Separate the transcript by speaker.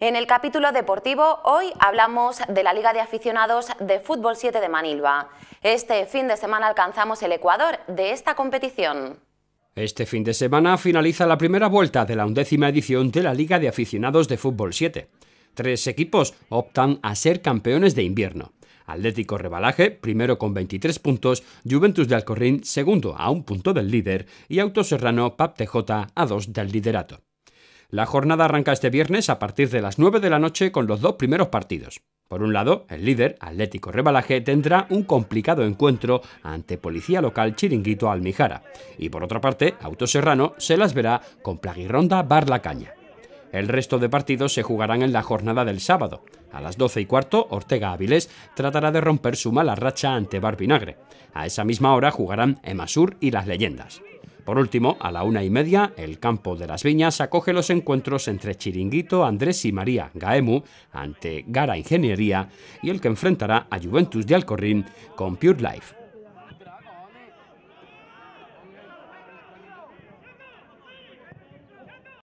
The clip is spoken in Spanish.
Speaker 1: En el capítulo deportivo, hoy hablamos de la Liga de Aficionados de Fútbol 7 de Manilva. Este fin de semana alcanzamos el Ecuador de esta competición.
Speaker 2: Este fin de semana finaliza la primera vuelta de la undécima edición de la Liga de Aficionados de Fútbol 7. Tres equipos optan a ser campeones de invierno. Atlético Rebalaje, primero con 23 puntos, Juventus de Alcorrín, segundo a un punto del líder, y Autoserrano Pap TJ a dos del liderato. La jornada arranca este viernes a partir de las 9 de la noche con los dos primeros partidos. Por un lado, el líder, Atlético Rebalaje, tendrá un complicado encuentro ante Policía Local Chiringuito Almijara. Y por otra parte, Autoserrano se las verá con Plaguirronda Caña. El resto de partidos se jugarán en la jornada del sábado. A las 12 y cuarto, Ortega Avilés tratará de romper su mala racha ante Barbinagre. A esa misma hora jugarán Emasur y Las Leyendas. Por último, a la una y media, el campo de las viñas acoge los encuentros entre Chiringuito, Andrés y María Gaemu ante Gara Ingeniería y el que enfrentará a Juventus de Alcorrín con Pure Life.